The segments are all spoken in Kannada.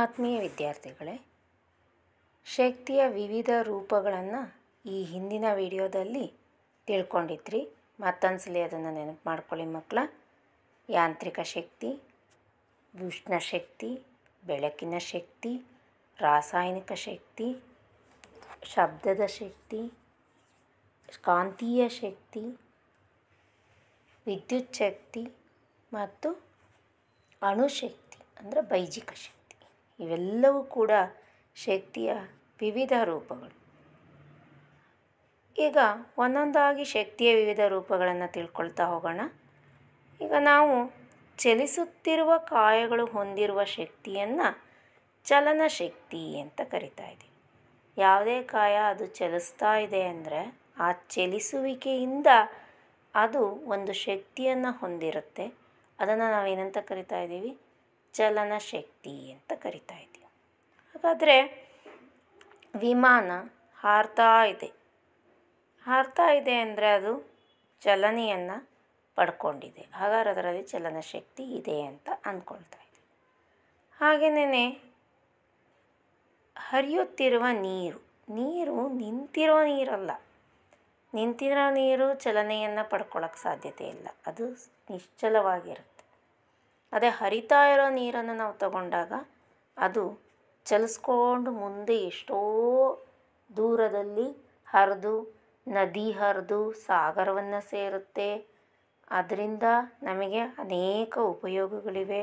ಆತ್ಮೀಯ ವಿದ್ಯಾರ್ಥಿಗಳೇ ಶಕ್ತಿಯ ವಿವಿಧ ರೂಪಗಳನ್ನು ಈ ಹಿಂದಿನ ವಿಡಿಯೋದಲ್ಲಿ ತಿಳ್ಕೊಂಡಿದ್ರಿ ಮತ್ತೊಂದ್ಸಲಿ ಅದನ್ನು ನೆನಪು ಮಾಡ್ಕೊಳ್ಳಿ ಮಕ್ಕಳ ಯಾಂತ್ರಿಕ ಶಕ್ತಿ ಉಷ್ಣ ಶಕ್ತಿ ಬೆಳಕಿನ ಶಕ್ತಿ ರಾಸಾಯನಿಕ ಶಕ್ತಿ ಶಬ್ದದ ಶಕ್ತಿ ಕಾಂತೀಯ ಶಕ್ತಿ ವಿದ್ಯುತ್ ಶಕ್ತಿ ಮತ್ತು ಅಣುಶಕ್ತಿ ಅಂದರೆ ಬೈಜಿಕ ಶಕ್ತಿ ಇವೆಲ್ಲವೂ ಕೂಡ ಶಕ್ತಿಯ ವಿವಿಧ ರೂಪಗಳು ಈಗ ಒಂದೊಂದಾಗಿ ಶಕ್ತಿಯ ವಿವಿಧ ರೂಪಗಳನ್ನು ತಿಳ್ಕೊಳ್ತಾ ಹೋಗೋಣ ಈಗ ನಾವು ಚಲಿಸುತ್ತಿರುವ ಕಾಯಗಳು ಹೊಂದಿರುವ ಶಕ್ತಿಯನ್ನು ಚಲನಶಕ್ತಿ ಅಂತ ಕರಿತಾ ಇದ್ದೀವಿ ಯಾವುದೇ ಕಾಯ ಅದು ಚಲಿಸ್ತಾ ಇದೆ ಅಂದರೆ ಆ ಚಲಿಸುವಿಕೆಯಿಂದ ಅದು ಒಂದು ಶಕ್ತಿಯನ್ನು ಹೊಂದಿರುತ್ತೆ ಅದನ್ನು ನಾವೇನಂತ ಕರಿತಾ ಇದ್ದೀವಿ ಚಲನ ಶಕ್ತಿ ಅಂತ ಕರಿತಾ ಇದ್ದೀವಿ ಹಾಗಾದರೆ ವಿಮಾನ ಹಾರ್ತಾ ಇದೆ ಹಾರ್ತಾ ಇದೆ ಅಂದರೆ ಅದು ಚಲನೆಯನ್ನು ಪಡ್ಕೊಂಡಿದೆ ಹಾಗಾದ್ರೆ ಅದರಲ್ಲಿ ಚಲನ ಶಕ್ತಿ ಇದೆ ಅಂತ ಅಂದ್ಕೊಳ್ತಾ ಇದೆ ಹಾಗೆಯೇ ಹರಿಯುತ್ತಿರುವ ನೀರು ನೀರು ನಿಂತಿರೋ ನೀರಲ್ಲ ನಿಂತಿರೋ ನೀರು ಚಲನೆಯನ್ನು ಪಡ್ಕೊಳ್ಳೋಕ್ಕೆ ಸಾಧ್ಯತೆ ಇಲ್ಲ ಅದು ನಿಶ್ಚಲವಾಗಿರುತ್ತೆ ಅದೇ ಹರಿತಾ ಇರೋ ನೀರನ್ನು ನಾವು ತಗೊಂಡಾಗ ಅದು ಚಲಿಸ್ಕೊಂಡು ಮುಂದೆ ಎಷ್ಟೋ ದೂರದಲ್ಲಿ ಹರಿದು ನದಿ ಹರಿದು ಸಾಗರವನ್ನು ಸೇರುತ್ತೆ ಅದರಿಂದ ನಮಗೆ ಅನೇಕ ಉಪಯೋಗಗಳಿವೆ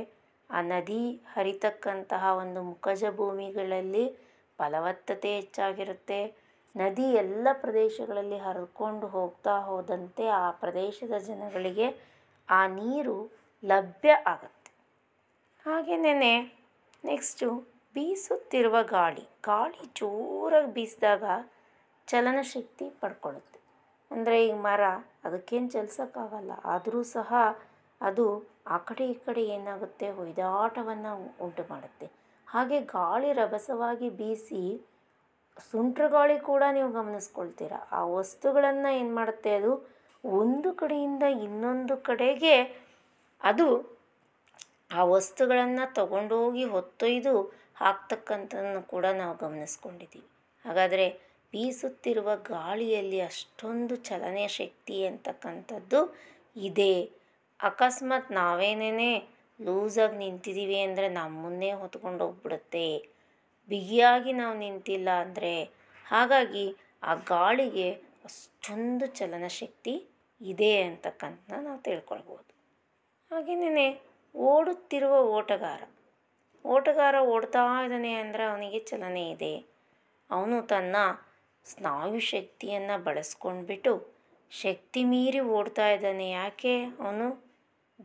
ಆ ನದಿ ಹರಿತಕ್ಕಂತಹ ಒಂದು ಮುಖಜ ಭೂಮಿಗಳಲ್ಲಿ ಫಲವತ್ತತೆ ಹೆಚ್ಚಾಗಿರುತ್ತೆ ನದಿ ಎಲ್ಲ ಪ್ರದೇಶಗಳಲ್ಲಿ ಹರಿದುಕೊಂಡು ಹೋಗ್ತಾ ಹೋದಂತೆ ಆ ಪ್ರದೇಶದ ಜನಗಳಿಗೆ ಆ ನೀರು ಲಭ್ಯ ಆಗುತ್ತೆ ಹಾಗೇನೆ ನೆಕ್ಸ್ಟು ಬೀಸುತ್ತಿರುವ ಗಾಳಿ ಗಾಳಿ ಜೋರಾಗಿ ಬೀಸಿದಾಗ ಚಲನಶಕ್ತಿ ಪಡ್ಕೊಳ್ಳುತ್ತೆ ಅಂದರೆ ಈ ಮರ ಅದಕ್ಕೇನು ಚಲಿಸೋಕ್ಕಾಗಲ್ಲ ಆದರೂ ಸಹ ಅದು ಆ ಕಡೆ ಈ ಕಡೆ ಏನಾಗುತ್ತೆ ಹೊಯ್ದಾಟವನ್ನು ಉಂಟು ಮಾಡುತ್ತೆ ಹಾಗೆ ಗಾಳಿ ರಭಸವಾಗಿ ಬೀಸಿ ಸುಂಟ್ರ ಗಾಳಿ ಕೂಡ ನೀವು ಗಮನಿಸ್ಕೊಳ್ತೀರ ಆ ವಸ್ತುಗಳನ್ನು ಏನು ಮಾಡುತ್ತೆ ಅದು ಒಂದು ಕಡೆಯಿಂದ ಇನ್ನೊಂದು ಕಡೆಗೆ ಅದು ಆ ವಸ್ತುಗಳನ್ನು ತಗೊಂಡೋಗಿ ಹೊತ್ತೊಯ್ದು ಹಾಕ್ತಕ್ಕಂಥದನ್ನು ಕೂಡ ನಾವು ಗಮನಿಸ್ಕೊಂಡಿದ್ದೀವಿ ಹಾಗಾದರೆ ಬೀಸುತ್ತಿರುವ ಗಾಳಿಯಲ್ಲಿ ಅಷ್ಟೊಂದು ಚಲನೆಯ ಶಕ್ತಿ ಅಂತಕ್ಕಂಥದ್ದು ಇದೆ ಅಕಸ್ಮಾತ್ ನಾವೇನೇ ಲೂಸಾಗಿ ನಿಂತಿದ್ದೀವಿ ಅಂದರೆ ನಮ್ಮನ್ನೇ ಹೊತ್ಕೊಂಡು ಹೋಗ್ಬಿಡುತ್ತೆ ಬಿಗಿಯಾಗಿ ನಾವು ನಿಂತಿಲ್ಲ ಅಂದರೆ ಹಾಗಾಗಿ ಆ ಗಾಳಿಗೆ ಅಷ್ಟೊಂದು ಚಲನಶಕ್ತಿ ಇದೆ ಅಂತಕ್ಕಂಥ ನಾವು ತಿಳ್ಕೊಳ್ಬೋದು ಹಾಗೆಯೇ ಓಡುತ್ತಿರುವ ಓಟಗಾರ ಓಟಗಾರ ಓಡ್ತಾ ಇದ್ದಾನೆ ಅಂದರೆ ಅವನಿಗೆ ಚಲನೆ ಇದೆ ಅವನು ತನ್ನ ಸ್ನಾಯು ಶಕ್ತಿಯನ್ನು ಬಳಸ್ಕೊಂಡ್ಬಿಟ್ಟು ಶಕ್ತಿ ಮೀರಿ ಓಡ್ತಾ ಇದ್ದಾನೆ ಯಾಕೆ ಅವನು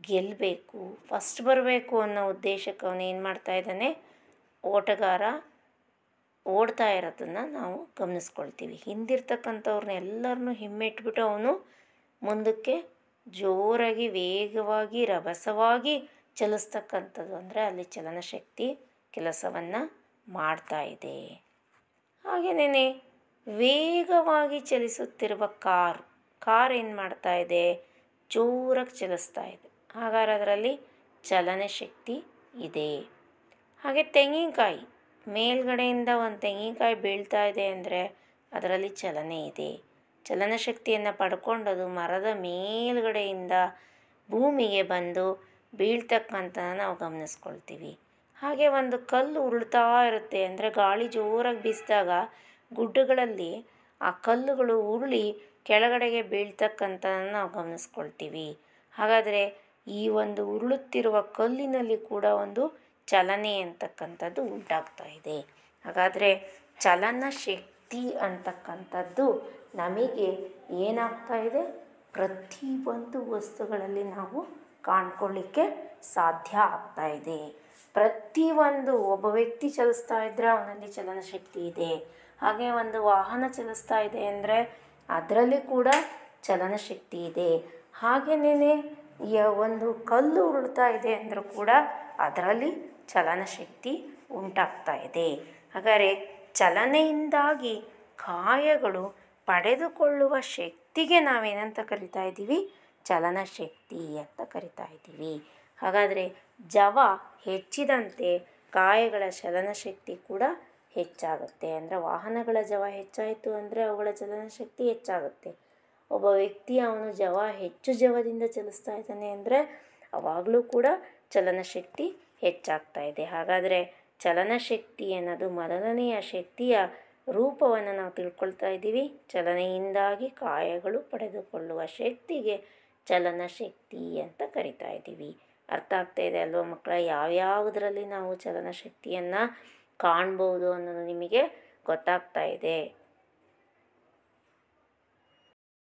ಗೆಲ್ಲಬೇಕು ಫಸ್ಟ್ ಬರಬೇಕು ಅನ್ನೋ ಉದ್ದೇಶಕ್ಕೆ ಅವನು ಏನು ಮಾಡ್ತಾ ಇದ್ದಾನೆ ಓಟಗಾರ ಓಡ್ತಾ ಇರೋದನ್ನು ನಾವು ಗಮನಿಸ್ಕೊಳ್ತೀವಿ ಹಿಂದಿರ್ತಕ್ಕಂಥವ್ರನ್ನ ಎಲ್ಲರನ್ನೂ ಹಿಮ್ಮೆಟ್ಬಿಟ್ಟು ಅವನು ಮುಂದಕ್ಕೆ ಜೋರಾಗಿ ವೇಗವಾಗಿ ರಭಸವಾಗಿ ಚಲಿಸ್ತಕ್ಕಂಥದ್ದು ಅಂದರೆ ಅಲ್ಲಿ ಚಲನಶಕ್ತಿ ಕೆಲಸವನ್ನು ಮಾಡ್ತಾ ಇದೆ ಹಾಗೆಯೇ ವೇಗವಾಗಿ ಚಲಿಸುತ್ತಿರುವ ಕಾರ್ ಕಾರ್ ಏನು ಮಾಡ್ತಾ ಇದೆ ಜೋರಾಗಿ ಚಲಿಸ್ತಾ ಇದೆ ಹಾಗಾದ್ರೆ ಅದರಲ್ಲಿ ಚಲನಶಕ್ತಿ ಇದೆ ಹಾಗೆ ತೆಂಗಿನಕಾಯಿ ಮೇಲ್ಗಡೆಯಿಂದ ಒಂದು ತೆಂಗಿನಕಾಯಿ ಬೀಳ್ತಾ ಇದೆ ಅಂದರೆ ಅದರಲ್ಲಿ ಚಲನೆ ಇದೆ ಚಲನಶಕ್ತಿಯನ್ನು ಪಡ್ಕೊಂಡದು ಮರದ ಮೇಲ್ಗಡೆಯಿಂದ ಭೂಮಿಗೆ ಬಂದು ಬೀಳ್ತಕ್ಕಂಥ ನಾವು ಗಮನಿಸ್ಕೊಳ್ತೀವಿ ಹಾಗೆ ಒಂದು ಕಲ್ಲು ಉರುಳ್ತಾ ಇರುತ್ತೆ ಅಂದರೆ ಗಾಳಿ ಜೋರಾಗಿ ಬೀಸಿದಾಗ ಗುಡ್ಡಗಳಲ್ಲಿ ಆ ಕಲ್ಲುಗಳು ಉರುಳಿ ಕೆಳಗಡೆಗೆ ಬೀಳ್ತಕ್ಕಂಥ ನಾವು ಗಮನಿಸ್ಕೊಳ್ತೀವಿ ಹಾಗಾದರೆ ಈ ಒಂದು ಉರುಳುತ್ತಿರುವ ಕಲ್ಲಿನಲ್ಲಿ ಕೂಡ ಒಂದು ಚಲನೆ ಅಂತಕ್ಕಂಥದ್ದು ಉಂಟಾಗ್ತಾ ಇದೆ ಹಾಗಾದರೆ ಶಕ್ತಿ ಅಂತಕ್ಕಂಥದ್ದು ನಮಗೆ ಏನಾಗ್ತಾ ಇದೆ ಪ್ರತಿಯೊಂದು ವಸ್ತುಗಳಲ್ಲಿ ನಾವು ಕಾಣ್ಕೊಳ್ಳಿಕ್ಕೆ ಸಾಧ್ಯ ಆಗ್ತಾ ಇದೆ ಪ್ರತಿಯೊಂದು ಒಬ್ಬ ವ್ಯಕ್ತಿ ಚಲಿಸ್ತಾ ಇದ್ದರೆ ಅವನಲ್ಲಿ ಚಲನಶಕ್ತಿ ಇದೆ ಹಾಗೆ ಒಂದು ವಾಹನ ಚಲಿಸ್ತಾ ಇದೆ ಅಂದರೆ ಅದರಲ್ಲಿ ಕೂಡ ಚಲನಶಕ್ತಿ ಇದೆ ಹಾಗೆಯೇ ಒಂದು ಕಲ್ಲು ಉರುಳ್ತಾ ಇದೆ ಅಂದರೂ ಕೂಡ ಅದರಲ್ಲಿ ಚಲನಶಕ್ತಿ ಉಂಟಾಗ್ತಾ ಇದೆ ಹಾಗಾದರೆ ಚಲನೆಯಿಂದಾಗಿ ಕಾಯಗಳು ಪಡೆದುಕೊಳ್ಳುವ ಶಕ್ತಿಗೆ ನಾವೇನಂತ ಕರಿತಾ ಇದ್ದೀವಿ ಚಲನಶಕ್ತಿ ಅಂತ ಕರಿತಾ ಇದ್ದೀವಿ ಹಾಗಾದರೆ ಜವ ಹೆಚ್ಚಿದಂತೆ ಕಾಯಗಳ ಚಲನಶಕ್ತಿ ಕೂಡ ಹೆಚ್ಚಾಗುತ್ತೆ ಅಂದರೆ ವಾಹನಗಳ ಜವ ಹೆಚ್ಚಾಯಿತು ಅಂದರೆ ಅವುಗಳ ಚಲನಶಕ್ತಿ ಹೆಚ್ಚಾಗುತ್ತೆ ಒಬ್ಬ ವ್ಯಕ್ತಿ ಅವನು ಜವ ಹೆಚ್ಚು ಜವದಿಂದ ಚಲಿಸ್ತಾ ಇದ್ದಾನೆ ಅಂದರೆ ಅವಾಗಲೂ ಕೂಡ ಚಲನಶಕ್ತಿ ಹೆಚ್ಚಾಗ್ತಾ ಇದೆ ಹಾಗಾದರೆ ಚಲನಶಕ್ತಿ ಅನ್ನೋದು ಮೊದಲನೆಯ ಶಕ್ತಿಯ ರೂಪವನ್ನು ನಾವು ತಿಳ್ಕೊಳ್ತಾ ಇದ್ದೀವಿ ಚಲನೆಯಿಂದಾಗಿ ಕಾಯಗಳು ಪಡೆದುಕೊಳ್ಳುವ ಶಕ್ತಿಗೆ ಚಲನಶಕ್ತಿ ಅಂತ ಕರಿತಾ ಇದ್ದೀವಿ ಅರ್ಥ ಆಗ್ತಾ ಇದೆ ಅಲ್ವ ಮಕ್ಕಳ ಯಾವ್ಯಾವುದರಲ್ಲಿ ನಾವು ಚಲನಶಕ್ತಿಯನ್ನು ಕಾಣ್ಬೋದು ಅನ್ನೋದು ನಿಮಗೆ ಗೊತ್ತಾಗ್ತಾ ಇದೆ